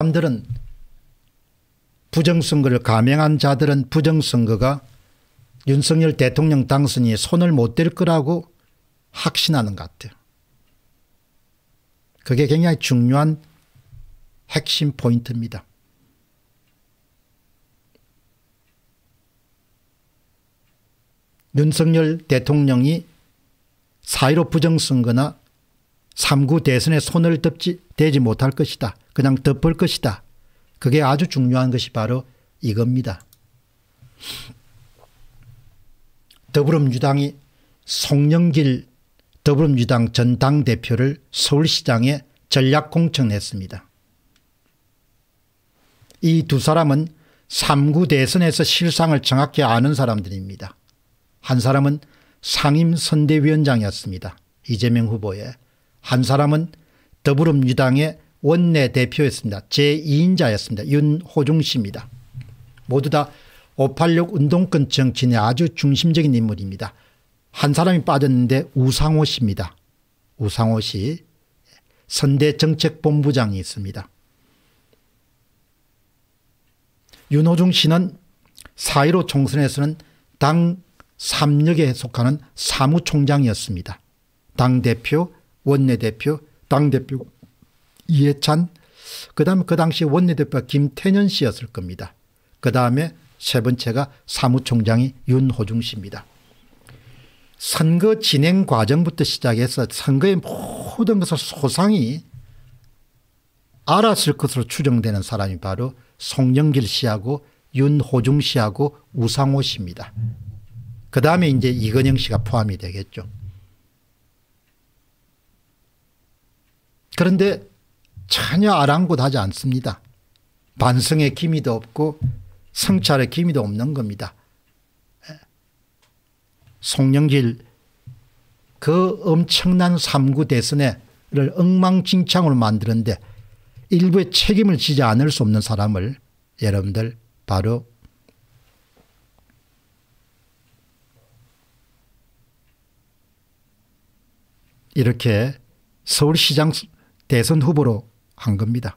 사람들은 부정선거를 감행한 자들은 부정선거가 윤석열 대통령 당선이 손을 못 댈 거라고 확신하는 것 같아요. 그게 굉장히 중요한 핵심 포인트입니다. 윤석열 대통령이 사의로 부정선거나 3구 대선에 손을 덮지, 대지 못할 것이다. 그냥 덮을 것이다. 그게 아주 중요한 것이 바로 이겁니다. 더불어민주당이 송영길 더불어민주당 전 당대표를 서울시장에 전략공천했습니다. 이 두 사람은 3구 대선에서 실상을 정확히 아는 사람들입니다. 한 사람은 상임선대위원장이었습니다. 이재명 후보의 한 사람은 더불어민주당의 원내대표였습니다. 제2인자였습니다. 윤호중 씨입니다. 모두 다 586 운동권 정치인의 아주 중심적인 인물입니다. 한 사람이 빠졌는데 우상호 씨입니다. 우상호 씨 선대정책본부장이 있습니다. 윤호중 씨는 4.15 총선에서는 당 3역에 속하는 사무총장이었습니다. 당대표 원내대표, 당대표 이해찬, 그 다음에 그 당시 원내대표가 김태년 씨였을 겁니다. 그 다음에 세 번째가 사무총장이 윤호중 씨입니다. 선거 진행 과정부터 시작해서 선거의 모든 것을 소상히 알았을 것으로 추정되는 사람이 바로 송영길 씨하고 윤호중 씨하고 우상호 씨입니다. 그 다음에 이제 이건영 씨가 포함이 되겠죠. 그런데 전혀 아랑곳하지 않습니다. 반성의 기미도 없고 성찰의 기미도 없는 겁니다. 송영길 그 엄청난 삼구 대선에를 엉망진창으로 만드는데 일부의 책임을 지지 않을 수 없는 사람을 여러분들 바로 이렇게 서울시장 대선 후보로 한 겁니다.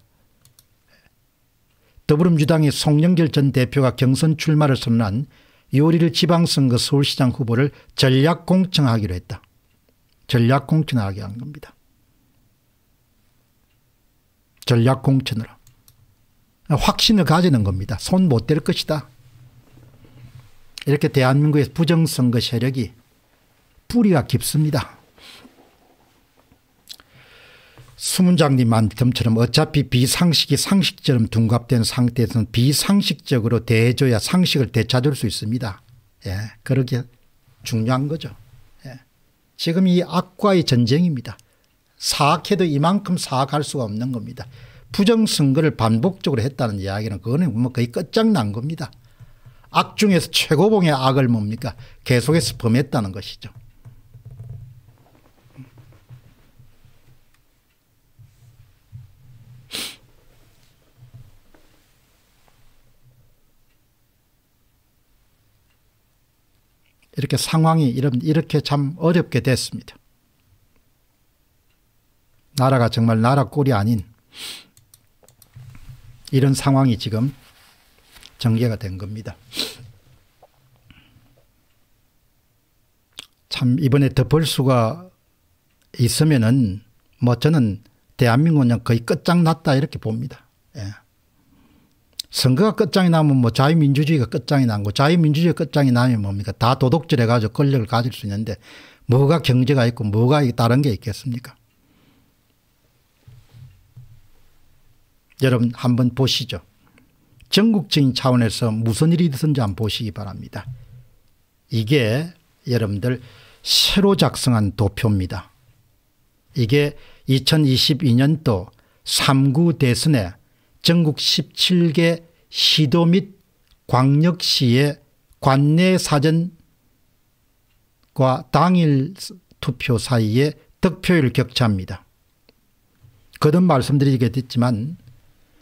더불어민주당의 송영길 전 대표가 경선 출마를 선언한 2월 1 지방선거 서울시장 후보를 전략공천하기로 했다. 전략공천하게 한 겁니다. 전략공천으로. 확신을 가지는 겁니다. 손 못 댈 것이다. 이렇게 대한민국의 부정선거 세력이 뿌리가 깊습니다. 수문장님한 덤처럼 어차피 비상식이 상식처럼 둔갑된 상태에서는 비상식적으로 대해줘야 상식을 되찾을 수 있습니다. 예, 그렇게 중요한 거죠. 예. 지금 이 악과의 전쟁입니다. 사악해도 이만큼 사악할 수가 없는 겁니다. 부정선거를 반복적으로 했다는 이야기는 그거는 뭐 거의 끝장난 겁니다. 악 중에서 최고봉의 악을 뭡니까 계속해서 범했다는 것이죠. 이렇게 상황이 이렇게참 어렵게 됐습니다. 나라가 정말 나라 꼴이 아닌 이런 상황이 지금 전개가 된 겁니다. 참 이번에 덮을 수가 있으면은 뭐 저는 대한민국은 거의 끝장났다 이렇게 봅니다. 예. 선거가 끝장이 나면 뭐 자유민주주의가 끝장이 난 거, 자유민주주의 끝장이 나면 뭡니까? 다도덕질해 가지고 권력을 가질 수 있는데 뭐가 경제가 있고 뭐가 다른 게 있겠습니까? 여러분 한번 보시죠. 전국적인 차원에서 무슨 일이 있었는지 한번 보시기 바랍니다. 이게 여러분들 새로 작성한 도표입니다. 이게 2022년도 3구 대선에 전국 17개 시도 및 광역시의 관내 사전과 당일 투표 사이에 득표율 격차입니다. 거듭 말씀드리겠지만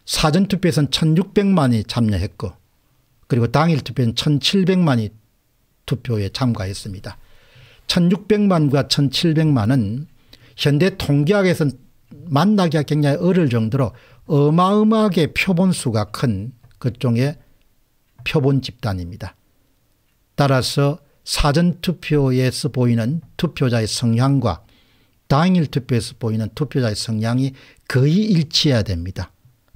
사전투표에서는 1600만이 참여했고 그리고 당일 투표는 1700만이 투표에 참가했습니다. 1600만과 1700만은 현대 통계학에서 만나기가 굉장히 어려울 정도로 어마어마하게 표본 수가 큰 그쪽의 표본 집단입니다. 따라서 사전투표에서 보이는 투표자의 성향과 당일 투표에서 보이는 투표자의 성향이 거의 일치해야 됩니다.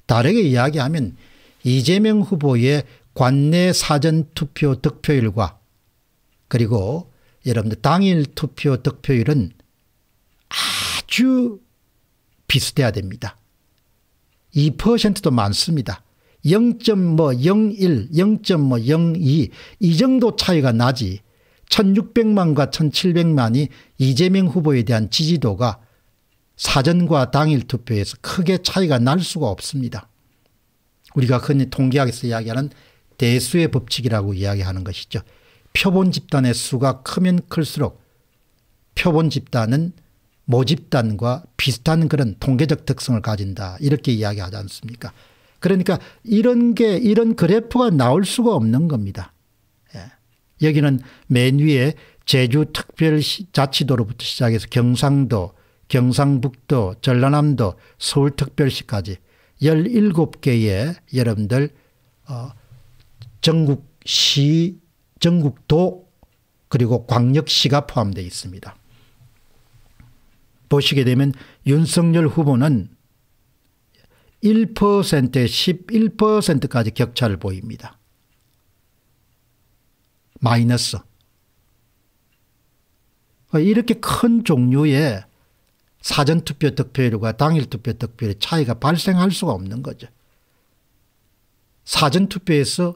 다르게 이야기하면 이재명 후보의 관내 사전투표 득표율과 그리고 여러분들 당일 투표 득표율은 아주 비슷해야 됩니다. 2%도 많습니다. 0.01, 0.02, 뭐 뭐 이 정도 차이가 나지 1600만과 1700만이 이재명 후보에 대한 지지도가 사전과 당일 투표에서 크게 차이가 날 수가 없습니다. 우리가 흔히 통계학에서 이야기하는 대수의 법칙이라고 이야기하는 것이죠. 표본 집단의 수가 크면 클수록 표본 집단은 모집단과 비슷한 그런 통계적 특성을 가진다 이렇게 이야기하지 않습니까 그러니까 이런 게 이런 그래프가 나올 수가 없는 겁니다. 예. 여기는 맨 위에 제주특별자치도로부터 시작해서 경상도 경상북도 전라남도 서울특별시까지 17개의 여러분들 어, 전국시 전국도 그리고 광역시가 포함되어 있습니다. 보시게 되면 윤석열 후보는 1%에 11%까지 격차를 보입니다. 마이너스. 이렇게 큰 종류의 사전투표 득표율과 당일투표 득표율의 차이가 발생할 수가 없는 거죠. 사전투표에서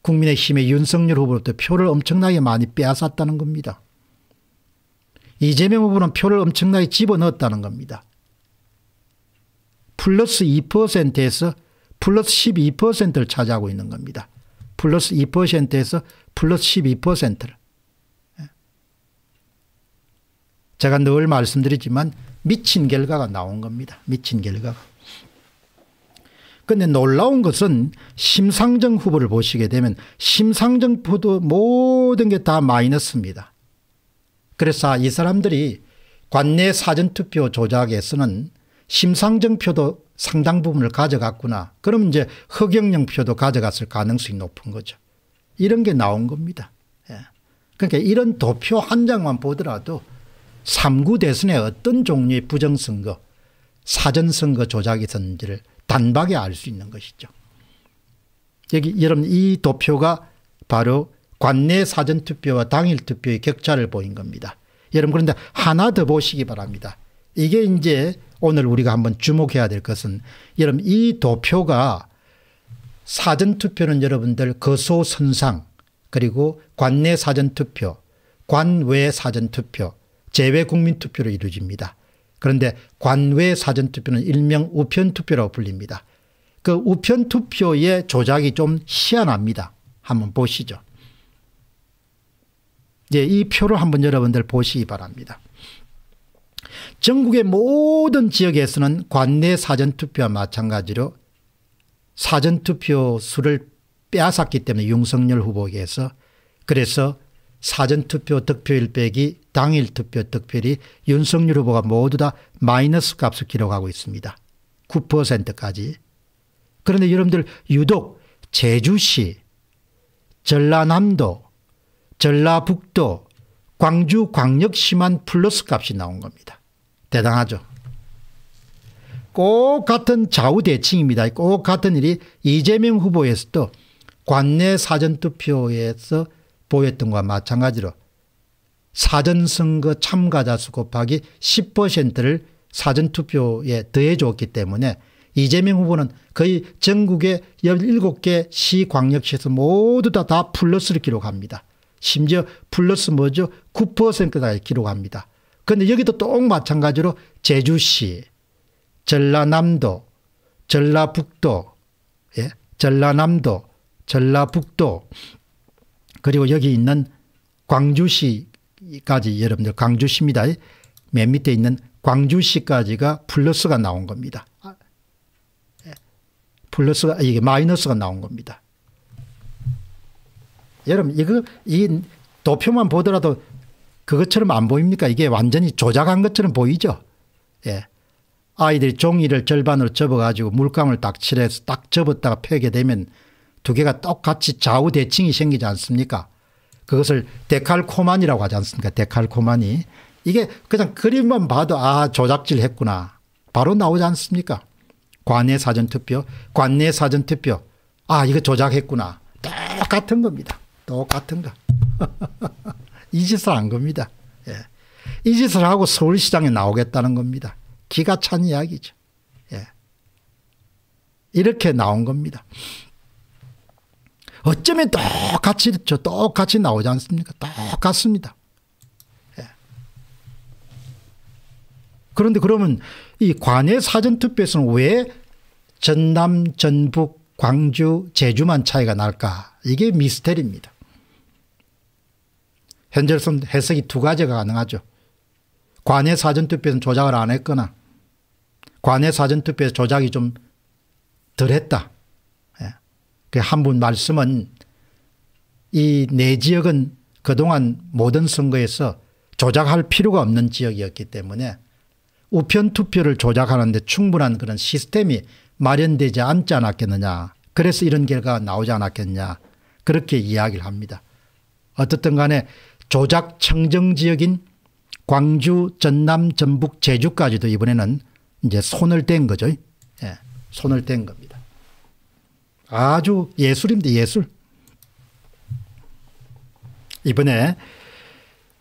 국민의힘의 윤석열 후보로부터 표를 엄청나게 많이 빼앗았다는 겁니다. 이재명 후보는 표를 엄청나게 집어넣었다는 겁니다. 플러스 2%에서 플러스 12%를 차지하고 있는 겁니다. 플러스 2%에서 플러스 12%를. 예. 제가 늘 말씀드리지만 미친 결과가 나온 겁니다. 미친 결과가. 근데 놀라운 것은 심상정 후보를 보시게 되면 심상정 후도 모든 게 다 마이너스입니다. 그래서 이 사람들이 관내 사전투표 조작에서는 심상정표도 상당 부분을 가져갔구나. 그럼 이제 허경영 표도 가져갔을 가능성이 높은 거죠. 이런 게 나온 겁니다. 예. 그러니까 이런 도표 한 장만 보더라도 3구 대선에 어떤 종류의 부정선거 사전선거 조작이 있었는지를 단박에 알 수 있는 것이죠. 여기 여러분 이 도표가 바로 관내 사전투표와 당일투표의 격차를 보인 겁니다. 여러분 그런데 하나 더 보시기 바랍니다. 이게 이제 오늘 우리가 한번 주목해야 될 것은 여러분 이 도표가 사전투표는 여러분들 거소선상 그리고 관내 사전투표 관외 사전투표 제외 국민투표로 이루어집니다. 그런데 관외 사전투표는 일명 우편투표라고 불립니다. 그 우편투표의 조작이 좀 희한합니다. 한번 보시죠. 예, 이 표를 한번 여러분들 보시기 바랍니다. 전국의 모든 지역에서는 관내 사전투표와 마찬가지로 사전투표 수를 빼앗았기 때문에 윤석열 후보에게서 그래서 사전투표 득표일 빼기 당일 투표 득표율이 윤석열 후보가 모두 다 마이너스 값을 기록하고 있습니다. 9%까지. 그런데 여러분들 유독 제주시, 전라남도, 전라북도 광주 광역시만 플러스 값이 나온 겁니다. 대단하죠. 꼭 같은 좌우 대칭입니다. 꼭 같은 일이 이재명 후보에서도 관내 사전투표에서 보였던 것과 마찬가지로 사전선거 참가자 수 곱하기 10%를 사전투표에 더해줬기 때문에 이재명 후보는 거의 전국의 17개 시광역시에서 모두 다, 다 플러스를 기록합니다. 심지어 플러스 뭐죠? 9%가까이 기록합니다. 그런데 여기도 똑 마찬가지로 제주시, 전라남도, 전라북도, 예? 전라남도, 전라북도, 그리고 여기 있는 광주시까지 여러분들 광주시입니다. 맨 밑에 있는 광주시까지가 플러스가 나온 겁니다. 예, 플러스가 이게 마이너스가 나온 겁니다. 여러분 이거 이 도표만 보더라도 그것처럼 안 보입니까? 이게 완전히 조작한 것처럼 보이죠. 예. 아이들이 종이를 절반으로 접어가지고 물감을 딱 칠해서 딱 접었다가 펴게 되면 두 개가 똑같이 좌우 대칭이 생기지 않습니까? 그것을 데칼코만이라고 하지 않습니까? 데칼코만이. 이게 그냥 그림만 봐도 아 조작질 했구나. 바로 나오지 않습니까? 관내 사전투표, 관내 사전투표. 아 이거 조작했구나. 똑같은 겁니다. 똑같은 거. 이 짓을 한 겁니다. 예. 이 짓을 하고 서울시장에 나오겠다는 겁니다. 기가 찬 이야기죠. 예. 이렇게 나온 겁니다. 어쩌면 똑같이 저 똑같이 나오지 않습니까? 똑같습니다. 예. 그런데 그러면 이 관외 사전투표에서는 왜 전남, 전북, 광주, 제주만 차이가 날까? 이게 미스터리입니다. 현재로서는 해석이 두 가지가 가능하죠. 관외 사전투표에서 조작을 안 했거나 관외 사전투표에서 조작이 좀덜 했다. 예. 그한 분 말씀은 이네 지역은 그동안 모든 선거에서 조작할 필요가 없는 지역이었기 때문에 우편 투표를 조작하는데 충분한 그런 시스템이 마련되지 않지 않았겠느냐. 그래서 이런 결과가 나오지 않았겠냐. 그렇게 이야기를 합니다. 어떻든 간에 조작 청정 지역인 광주, 전남, 전북, 제주까지도 이번에는 이제 손을 댄 거죠. 예, 손을 댄 겁니다. 아주 예술입니다. 예술. 이번에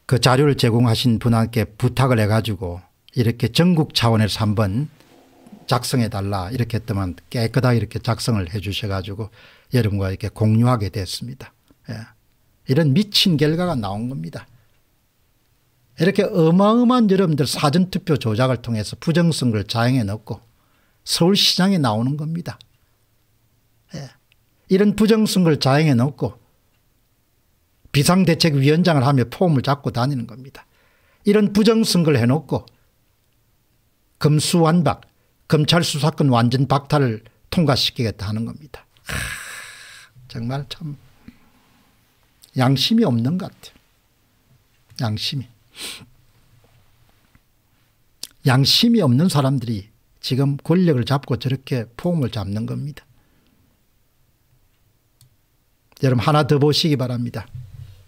그 자료를 제공하신 분한테 부탁을 해가지고 이렇게 전국 차원에서 한번 작성해 달라 이렇게 했더만 깨끗하게 이렇게 작성을 해 주셔가지고 여러분과 이렇게 공유하게 됐습니다. 예. 이런 미친 결과가 나온 겁니다. 이렇게 어마어마한 여러분들 사전투표 조작을 통해서 부정선거를 자행해 넣고 서울시장에 나오는 겁니다. 예. 이런 부정선거를 자행해 놓고 비상대책위원장을 하며 폼을 잡고 다니는 겁니다. 이런 부정선거를 해놓고 금수완박 검찰 수사권 완전 박탈을 통과시키겠다 하는 겁니다. 하, 정말 참 양심이 없는 것 같아요. 양심이. 양심이 없는 사람들이 지금 권력을 잡고 저렇게 포옹을 잡는 겁니다. 여러분 하나 더 보시기 바랍니다.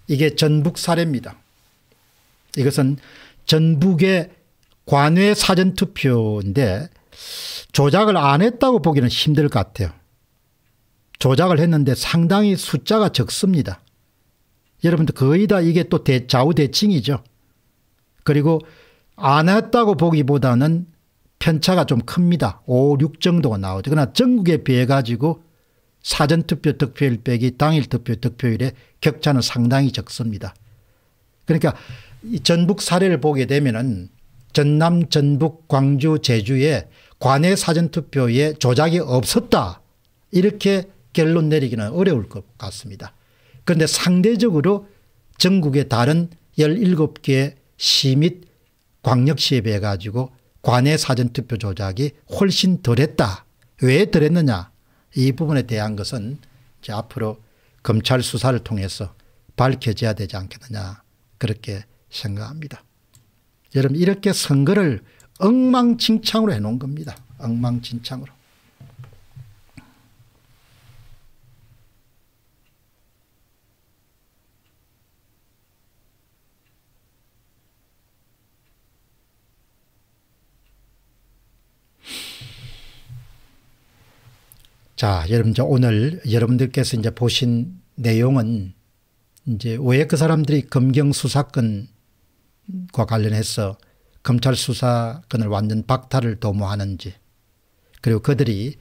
이게 전북 사례입니다. 이것은 전북의 관외 사전투표인데 조작을 안 했다고 보기는 힘들 것 같아요. 조작을 했는데 상당히 숫자가 적습니다. 여러분들 거의 다 이게 또 대, 좌우대칭이죠. 그리고 안 했다고 보기보다는 편차가 좀 큽니다. 5, 6 정도가 나오죠. 그러나 전국에 비해 가지고 사전투표 득표율 빼기 당일 투표 득표율의 격차는 상당히 적습니다. 그러니까 전북 사례를 보게 되면은 전남, 전북, 광주, 제주에 관외 사전투표에 조작이 없었다. 이렇게 결론 내리기는 어려울 것 같습니다. 그런데 상대적으로 전국의 다른 17개 시 및 광역시에 비해 가지고 관내 사전투표 조작이 훨씬 덜했다. 왜 덜했느냐 이 부분에 대한 것은 이제 앞으로 검찰 수사를 통해서 밝혀져야 되지 않겠느냐 그렇게 생각합니다. 여러분 이렇게 선거를 엉망진창으로 해놓은 겁니다. 엉망진창으로. 자, 여러분, 저 오늘 여러분들께서 이제 보신 내용은 이제 왜 그 사람들이 검경 수사권과 관련해서 검찰 수사권을 완전 박탈을 도모하는지 그리고 그들이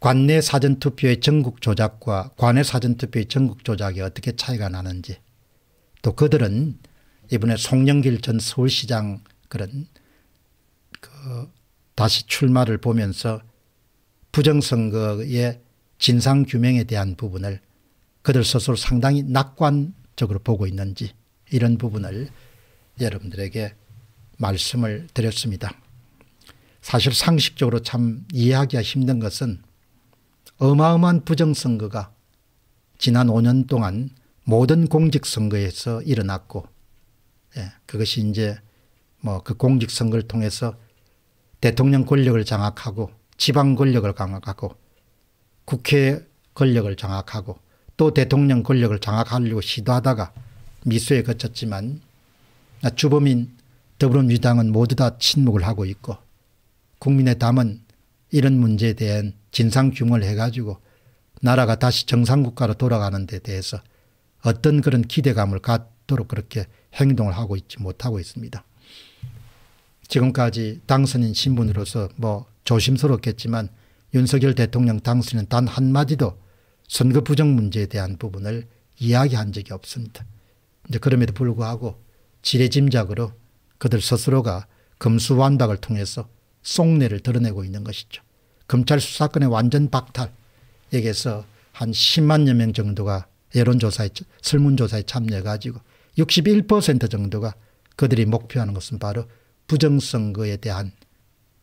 관내 사전투표의 전국 조작과 관내 사전투표의 전국 조작이 어떻게 차이가 나는지 또 그들은 이번에 송영길 전 서울시장 그런 그 다시 출마를 보면서 부정선거의 진상규명에 대한 부분을 그들 스스로 상당히 낙관적으로 보고 있는지 이런 부분을 여러분들에게 말씀을 드렸습니다. 사실 상식적으로 참 이해하기가 힘든 것은 어마어마한 부정선거가 지난 5년 동안 모든 공직선거에서 일어났고 예, 그것이 이제 뭐 그 공직선거를 통해서 대통령 권력을 장악하고 지방 권력을 강화하고 국회 권력을 장악하고 또 대통령 권력을 장악하려고 시도하다가 미수에 거쳤지만 주범인 더불어민주당은 모두 다 침묵을 하고 있고 국민의담은 이런 문제에 대한 진상규명을 해가지고 나라가 다시 정상국가로 돌아가는 데 대해서 어떤 그런 기대감을 갖도록 그렇게 행동을 하고 있지 못하고 있습니다. 지금까지 당선인 신분으로서 뭐 조심스럽겠지만 윤석열 대통령 당시는 단 한마디도 선거 부정 문제에 대한 부분을 이야기한 적이 없습니다. 이제 그럼에도 불구하고 지레짐작으로 그들 스스로가 금수완박을 통해서 속내를 드러내고 있는 것이죠. 검찰 수사권의 완전 박탈 여기에서 한 10만여 명 정도가 여론조사에 설문조사에 참여해가지고 61% 정도가 그들이 목표하는 것은 바로 부정선거에 대한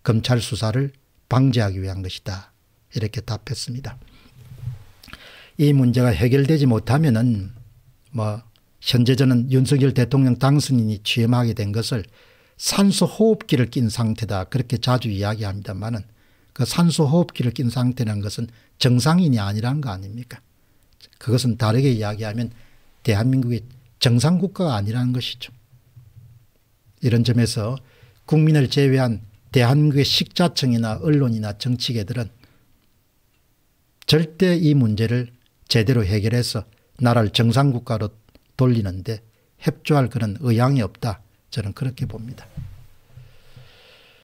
검찰 수사를 방지하기 위한 것이다. 이렇게 답했습니다. 이 문제가 해결되지 못하면은 뭐 현재 저는 윤석열 대통령 당선인이 취임하게 된 것을 산소 호흡기를 낀 상태다. 그렇게 자주 이야기합니다만그 산소 호흡기를 낀 상태라는 것은 정상인이 아니라는 거 아닙니까? 그것은 다르게 이야기하면 대한민국이 정상국가가 아니라는 것이죠. 이런 점에서 국민을 제외한 대한민국의 식자층이나 언론이나 정치계들은 절대 이 문제를 제대로 해결해서 나라를 정상국가로 돌리는데 협조할 그런 의향이 없다. 저는 그렇게 봅니다.